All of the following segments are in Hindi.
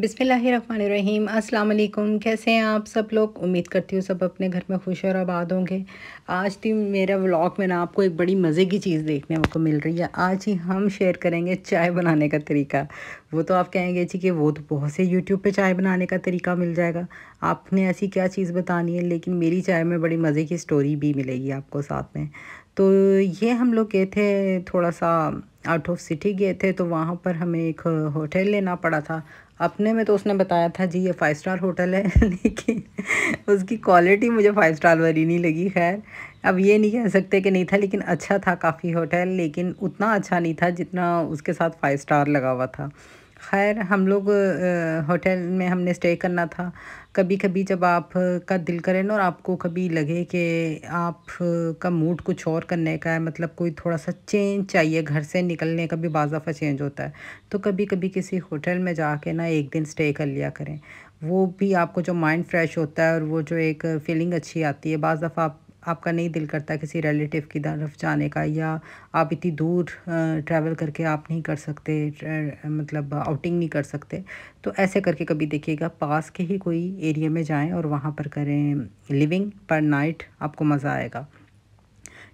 बिसमीम् अल्लाम कैसे हैं आप सब लोग उम्मीद करती हूँ सब अपने घर में खुश और आबाद होंगे आज तो मेरा व्लॉग में ना आपको एक बड़ी मज़े की चीज़ देखने को मिल रही है आज ही हम शेयर करेंगे चाय बनाने का तरीका वो तो आप कहेंगे जी कि वो तो बहुत से यूट्यूब पे चाय बनाने का तरीका मिल जाएगा आपने ऐसी क्या चीज़ बतानी है लेकिन मेरी चाय में बड़ी मज़े की स्टोरी भी मिलेगी आपको साथ में तो ये हम लोग गए थे थोड़ा सा आउट ऑफ सिटी गए थे तो वहाँ पर हमें एक होटल लेना पड़ा था अपने में तो उसने बताया था जी ये फ़ाइव स्टार होटल है लेकिन उसकी क्वालिटी मुझे फ़ाइव स्टार वाली नहीं लगी खैर अब ये नहीं कह सकते कि नहीं था लेकिन अच्छा था काफ़ी होटल लेकिन उतना अच्छा नहीं था जितना उसके साथ फ़ाइव स्टार लगा हुआ था खैर हम लोग होटल में हमने स्टे करना था कभी कभी जब आप का दिल करे ना और आपको कभी लगे कि आप का मूड कुछ और करने का है मतलब कोई थोड़ा सा चेंज चाहिए घर से निकलने का भी बाजाफा चेंज होता है तो कभी कभी किसी होटल में जाके ना एक दिन स्टे कर लिया करें वो भी आपको जो माइंड फ्रेश होता है और वो जो एक फीलिंग अच्छी आती है बज़ दफ़ा आप आपका नहीं दिल करता किसी रिलेटिव की तरफ जाने का या आप इतनी दूर ट्रैवल करके आप नहीं कर सकते मतलब आउटिंग नहीं कर सकते तो ऐसे करके कभी देखिएगा पास के ही कोई एरिया में जाएं और वहाँ पर करें लिविंग पर नाइट आपको मज़ा आएगा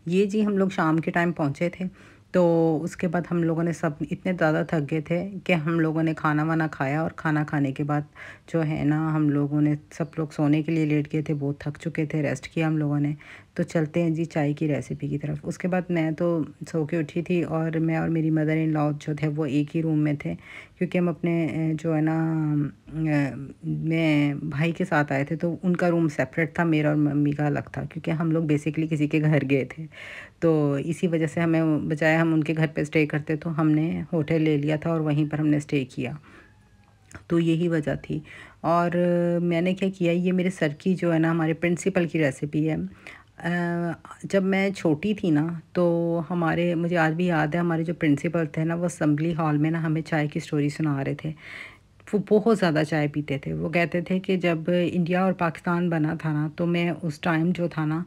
ये जी हम लोग शाम के टाइम पहुँचे थे तो उसके बाद हम लोगों ने सब इतने ज़्यादा थक गए थे कि हम लोगों ने खाना वाना खाया और खाना खाने के बाद जो है ना हम लोगों ने सब लोग सोने के लिए लेट गए थे बहुत थक चुके थे रेस्ट किया हम लोगों ने तो चलते हैं जी चाय की रेसिपी की तरफ उसके बाद मैं तो सो के उठी थी और मैं और मेरी मदर इन लॉ जो थे वो एक ही रूम में थे क्योंकि हम अपने जो है ना मैं भाई के साथ आए थे तो उनका रूम सेपरेट था मेरा और मम्मी का अलग था क्योंकि हम लोग बेसिकली किसी के घर गए थे तो इसी वजह से हमें बजाय हम उनके घर पर स्टे करते तो हमने होटल ले लिया था और वहीं पर हमने स्टे किया तो यही वजह थी और मैंने क्या किया ये मेरे सर की जो है ना हमारे प्रिंसिपल की रेसिपी है जब मैं छोटी थी ना तो हमारे मुझे आज भी याद है हमारे जो प्रिंसिपल थे ना वो असम्बली हॉल में ना हमें चाय की स्टोरी सुना रहे थे वो बहुत ज़्यादा चाय पीते थे वो कहते थे कि जब इंडिया और पाकिस्तान बना था ना तो मैं उस टाइम जो था ना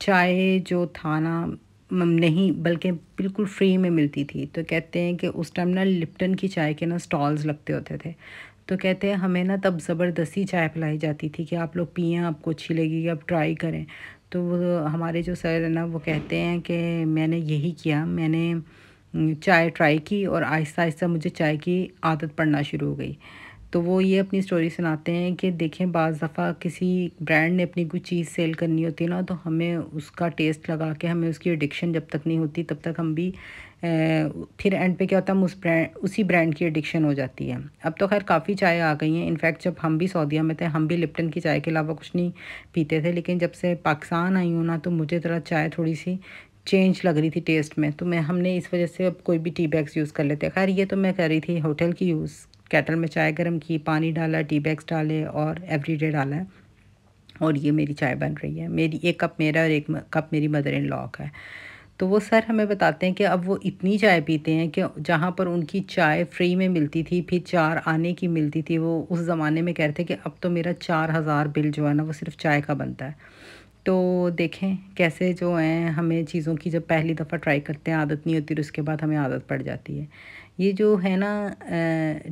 चाय जो था ना नहीं बल्कि बिल्कुल फ्री में मिलती थी तो कहते हैं कि उस टाइम ना लिप्टन की चाय के ना स्टॉल्स लगते होते थे तो कहते हैं हमें ना तब ज़बरदस्ती चाय पिलाई जाती थी कि आप लोग पिए आपको अच्छी लगेगी आप ट्राई करें तो वो हमारे जो सर है ना वो कहते हैं कि मैंने यही किया मैंने चाय ट्राई की और आहिस्ता आहिस्ता मुझे चाय की आदत पड़ना शुरू हो गई तो वो ये अपनी स्टोरी सुनाते हैं कि देखें बज़ दफ़ा किसी ब्रांड ने अपनी कोई चीज़ सेल करनी होती है ना तो हमें उसका टेस्ट लगा के हमें उसकी एडिक्शन जब तक नहीं होती तब तक हम भी फिर एंड पे क्या होता है उस ब्रांड उसी ब्रांड की एडिक्शन हो जाती है अब तो खैर काफ़ी चाय आ गई हैं इनफैक्ट जब हम भी सऊदीया में थे हम भी लिप्टन की चाय के अलावा कुछ नहीं पीते थे लेकिन जब से पाकिस्तान आई हूँ ना तो मुझे ज़रा चाय थोड़ी सी चेंज लग रही थी टेस्ट में तो मैं हमने इस वजह से अब कोई भी टी बैग्स यूज़ कर लेते खैर ये तो मैं कर रही थी होटल की यूज़ कैटल में चाय गर्म की पानी डाला टी बैग्स डाले और डे डाला है और ये मेरी चाय बन रही है मेरी एक कप मेरा और एक कप मेरी मदर इन लॉ का है तो वो सर हमें बताते हैं कि अब वो इतनी चाय पीते हैं कि जहाँ पर उनकी चाय फ्री में मिलती थी फिर चार आने की मिलती थी वो उस ज़माने में कहते कि अब तो मेरा चार हज़ार बिल जो है ना वो सिर्फ चाय का बनता है तो देखें कैसे जो हैं हमें चीज़ों की जब पहली दफ़ा ट्राई करते हैं आदत नहीं होती और उसके बाद हमें आदत पड़ जाती है ये जो है ना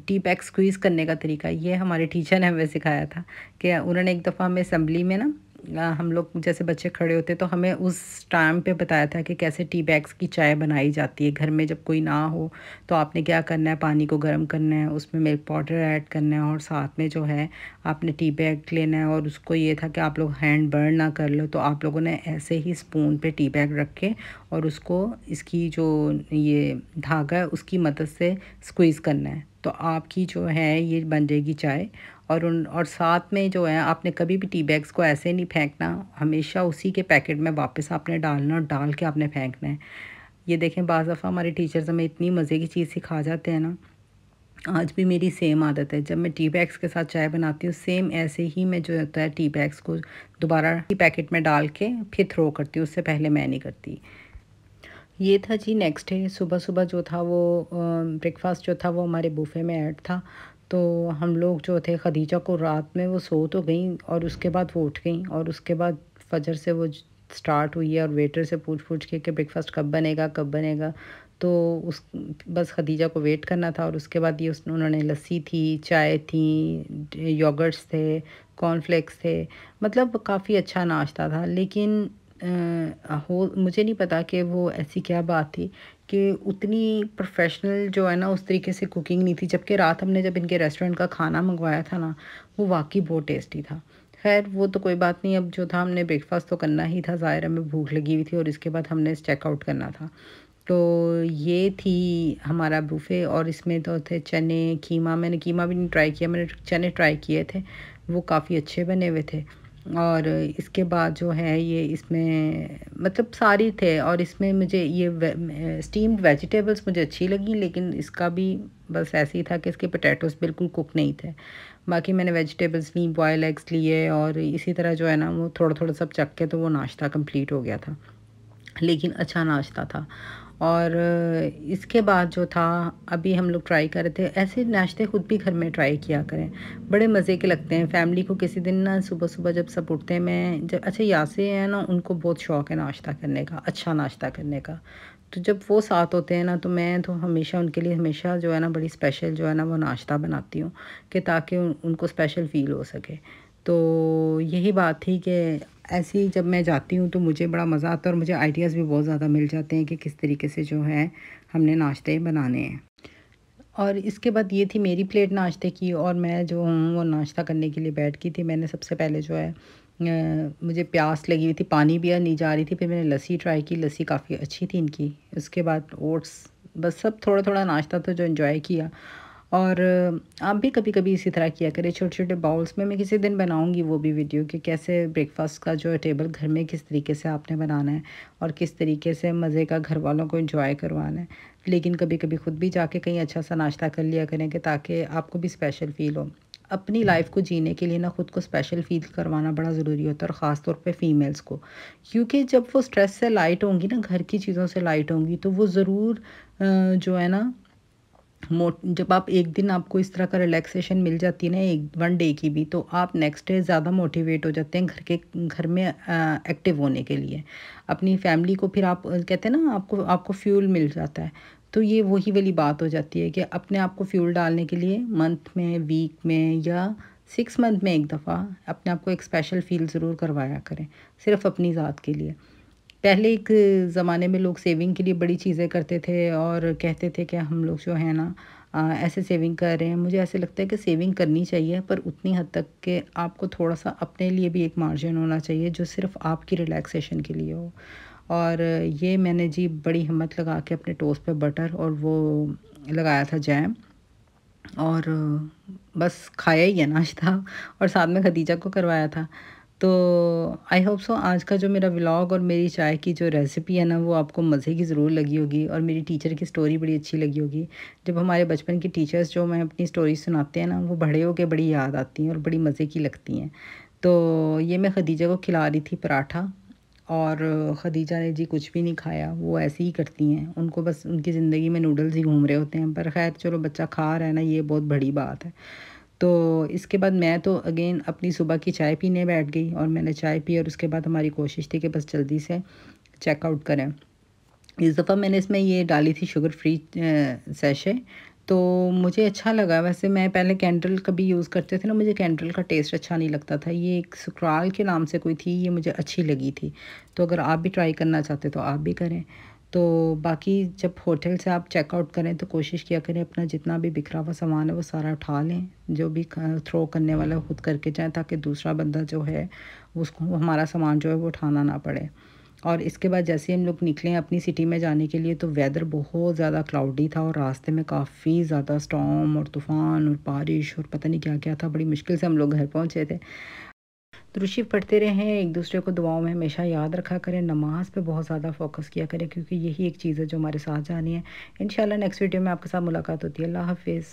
टी पैक स्क्वीज़ करने का तरीका ये हमारे टीचर ने हमें सिखाया था कि उन्होंने एक दफ़ा हमें असम्बली में ना हम लोग जैसे बच्चे खड़े होते तो हमें उस टाइम पे बताया था कि कैसे टी बैग्स की चाय बनाई जाती है घर में जब कोई ना हो तो आपने क्या करना है पानी को गर्म करना है उसमें मिल्क पाउडर ऐड करना है और साथ में जो है आपने टी बैग लेना है और उसको ये था कि आप लोग हैंड बर्न ना कर लो तो आप लोगों ने ऐसे ही स्पून पर टी बैग रख के और उसको इसकी जो ये धागा है उसकी मदद से स्क्वीज़ करना है तो आपकी जो है ये बन जाएगी चाय और उन और साथ में जो है आपने कभी भी टी बैग्स को ऐसे नहीं फेंकना हमेशा उसी के पैकेट में वापस आपने डालना और डाल के आपने फेंकना है ये देखें बाज़ दफ़ा हमारे टीचर्स हमें इतनी मज़े की चीज़ सिखा जाते हैं ना आज भी मेरी सेम आदत है जब मैं टी बैग्स के साथ चाय बनाती हूँ सेम ऐसे ही मैं जो होता है टी बैग्स को दोबारा टी पैकेट में डाल के फिर थ्रो करती हूँ उससे पहले मैं नहीं करती ये था जी नेक्स्ट डे सुबह सुबह जो था वो ब्रेकफास्ट जो था वो हमारे बूफे में ऐड था तो हम लोग जो थे खदीजा को रात में वो सो तो गई और उसके बाद वो उठ गई और उसके बाद फजर से वो स्टार्ट हुई है और वेटर से पूछ पूछ के कि ब्रेकफास्ट कब बनेगा कब बनेगा तो उस बस खदीजा को वेट करना था और उसके बाद ये उस उन्होंने लस्सी थी चाय थी योगर्ट्स थे कॉर्नफ्लेक्स थे मतलब काफ़ी अच्छा नाश्ता था लेकिन हो मुझे नहीं पता कि वो ऐसी क्या बात थी कि उतनी प्रोफेशनल जो है ना उस तरीके से कुकिंग नहीं थी जबकि रात हमने जब इनके रेस्टोरेंट का खाना मंगवाया था ना वो वाकई बहुत टेस्टी था खैर वो तो कोई बात नहीं अब जो था हमने ब्रेकफास्ट तो करना ही था ज़ाहिर हमें भूख लगी हुई थी और इसके बाद हमने चेकआउट करना था तो ये थी हमारा बूफे और इसमें तो थे चने कीमा मैंने कीमा भी नहीं ट्राई किया मैंने चने ट्राई किए थे वो काफ़ी अच्छे बने हुए थे और इसके बाद जो है ये इसमें मतलब सारी थे और इसमें मुझे ये वे, स्टीम्ड वेजिटेबल्स मुझे अच्छी लगी लेकिन इसका भी बस ऐसे ही था कि इसके पोटैटोस बिल्कुल कुक नहीं थे बाकी मैंने वेजिटेबल्स ली बॉयल एग्स लिए और इसी तरह जो है ना वो थोड़ा थोड़ा सब चख के तो वो नाश्ता कंप्लीट हो गया था लेकिन अच्छा नाश्ता था और इसके बाद जो था अभी हम लोग ट्राई कर रहे थे ऐसे नाश्ते ख़ुद भी घर में ट्राई किया करें बड़े मज़े के लगते हैं फैमिली को किसी दिन ना सुबह सुबह जब सब उठते हैं मैं जब अच्छा यासे हैं ना उनको बहुत शौक़ है नाश्ता करने का अच्छा नाश्ता करने का तो जब वो साथ होते हैं ना तो मैं तो हमेशा उनके लिए हमेशा जो है ना बड़ी स्पेशल जो है ना वो नाश्ता बनाती हूँ कि ताकि उनको स्पेशल फ़ील हो सके तो यही बात थी कि ऐसे ही जब मैं जाती हूँ तो मुझे बड़ा मज़ा आता है और मुझे आइडियाज़ भी बहुत ज़्यादा मिल जाते हैं कि किस तरीके से जो है हमने नाश्ते बनाने हैं और इसके बाद ये थी मेरी प्लेट नाश्ते की और मैं जो हूँ वो नाश्ता करने के लिए बैठ गई थी मैंने सबसे पहले जो है मुझे प्यास लगी हुई थी पानी भी नहीं जा रही थी फिर मैंने लस्सी ट्राई की लस्सी काफ़ी अच्छी थी इनकी उसके बाद ओट्स बस सब थोड़ा थोड़ा नाश्ता था जो इन्जॉय किया और आप भी कभी कभी इसी तरह किया करें छोटे छोटे बाउल्स में मैं किसी दिन बनाऊंगी वो भी वीडियो कि कैसे ब्रेकफास्ट का जो है टेबल घर में किस तरीके से आपने बनाना है और किस तरीके से मज़े का घर वालों को इंजॉय करवाना है लेकिन कभी कभी ख़ुद भी जाके कहीं अच्छा सा नाश्ता कर लिया करें कि ताकि आपको भी स्पेशल फ़ील हो अपनी लाइफ हम्म। को जीने के लिए ना ख़ुद को स्पेशल फील करवाना बड़ा ज़रूरी होता है और ख़ास तौर पे फीमेल्स को क्योंकि जब वो स्ट्रेस से लाइट होंगी ना घर की चीज़ों से लाइट होंगी तो वो ज़रूर जो है ना मोट जब आप एक दिन आपको इस तरह का रिलैक्सेशन मिल जाती है ना एक वन डे की भी तो आप नेक्स्ट डे ज़्यादा मोटिवेट हो जाते हैं घर के घर में एक्टिव होने के लिए अपनी फैमिली को फिर आप कहते हैं ना आपको आपको फ्यूल मिल जाता है तो ये वही वाली बात हो जाती है कि अपने आप को फ्यूल डालने के लिए मंथ में वीक में या सिक्स मंथ में एक दफ़ा अपने आप को एक स्पेशल फील ज़रूर करवाया करें सिर्फ अपनी ज़ात के लिए पहले एक ज़माने में लोग सेविंग के लिए बड़ी चीज़ें करते थे और कहते थे कि हम लोग जो है ना आ, ऐसे सेविंग कर रहे हैं मुझे ऐसे लगता है कि सेविंग करनी चाहिए पर उतनी हद तक के आपको थोड़ा सा अपने लिए भी एक मार्जिन होना चाहिए जो सिर्फ आपकी रिलैक्सेशन के लिए हो और ये मैंने जी बड़ी हिम्मत लगा के अपने टोस्ट पे बटर और वो लगाया था जैम और बस खाया ही है नाश्ता और साथ में खदीजा को करवाया था तो आई होप सो आज का जो मेरा व्लॉग और मेरी चाय की जो रेसिपी है ना वो आपको मज़े की ज़रूर लगी होगी और मेरी टीचर की स्टोरी बड़ी अच्छी लगी होगी जब हमारे बचपन की टीचर्स जो मैं अपनी स्टोरी सुनाते हैं ना वो बड़े होकर बड़ी याद आती हैं और बड़ी मज़े की लगती हैं तो ये मैं खदीजा को खिला रही थी पराठा और खदीजा ने जी कुछ भी नहीं खाया वो ऐसे ही करती हैं उनको बस उनकी ज़िंदगी में नूडल्स ही घूम रहे होते हैं पर खैर चलो बच्चा खा रहा है ना ये बहुत बड़ी बात है तो इसके बाद मैं तो अगेन अपनी सुबह की चाय पीने बैठ गई और मैंने चाय पी और उसके बाद हमारी कोशिश थी कि बस जल्दी से चेकआउट करें इस दफ़ा मैंने इसमें ये डाली थी शुगर फ्री सैशे तो मुझे अच्छा लगा वैसे मैं पहले कैंडल कभी यूज़ करते थे ना मुझे कैंडल का टेस्ट अच्छा नहीं लगता था ये एक सुक्राल के नाम से कोई थी ये मुझे अच्छी लगी थी तो अगर आप भी ट्राई करना चाहते तो आप भी करें तो बाकी जब होटल से आप चेकआउट करें तो कोशिश किया करें अपना जितना भी बिखरा हुआ सामान है वो सारा उठा लें जो भी थ्रो करने वाला खुद करके जाएँ ताकि दूसरा बंदा जो है उसको हमारा सामान जो है वो उठाना ना पड़े और इसके बाद जैसे हम लोग निकले अपनी सिटी में जाने के लिए तो वेदर बहुत ज़्यादा क्लाउडी था और रास्ते में काफ़ी ज़्यादा स्टॉम और तूफ़ान और बारिश और पता नहीं क्या क्या था बड़ी मुश्किल से हम लोग घर पहुँचे थे दुरुशी पढ़ते रहें एक दूसरे को दुआओं में हमेशा याद रखा करें नमाज पे बहुत ज़्यादा फोकस किया करें क्योंकि यही एक चीज़ है जो हमारे साथ जानी है इन नेक्स्ट वीडियो में आपके साथ मुलाकात होती है अल्लाह हाफिज़